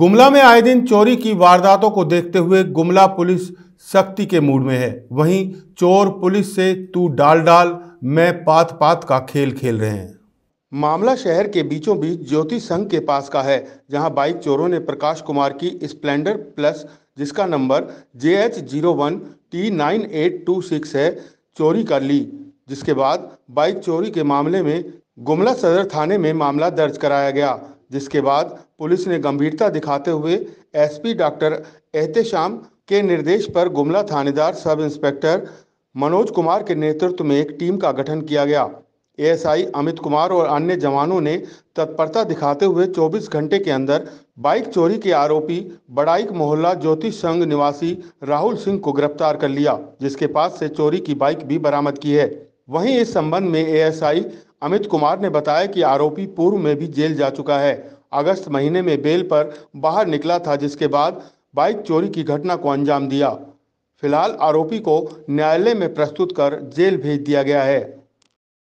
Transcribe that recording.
गुमला में आए दिन चोरी की वारदातों को देखते हुए गुमला पुलिस सख्ती के मूड में है वहीं चोर पुलिस से तू डाल डाल मैं पात पात का खेल खेल रहे हैं मामला शहर के बीचों बीच ज्योति संघ के पास का है जहां बाइक चोरों ने प्रकाश कुमार की स्प्लेंडर प्लस जिसका number J H zero one T nine eight two six है चोरी कर ली जिसके बाद बाइक चोरी के मामले में गुमला सदर थाने में मामला दर्ज कराया गया जिसके बाद पुलिस ने गंभीरता दिखाते हुए एसपी डॉक्टर एहतेशाम के निर्देश पर गुमला थानेदार सब इंस्पेक्टर मनोज कुमार के नेतृत्व में एक टीम का गठन किया गया एएसआई अमित कुमार और अन्य जवानों ने तत्परता दिखाते हुए 24 घंटे के अंदर बाइक चोरी के आरोपी बड़ाइक मोहल्ला ज्योति संघ निवासी राहुल सिंह को गिरफ्तार कर लिया जिसके पास से चोरी की बाइक भी बरामद की है वहीं इस संबंध में एएसआई अमित कुमार ने बताया कि आरोपी पूर्व में भी जेल जा चुका है अगस्त महीने में बेल पर बाहर निकला था जिसके बाद बाइक चोरी की घटना को अंजाम दिया फिलहाल आरोपी को न्यायालय में प्रस्तुत कर जेल भेज दिया गया है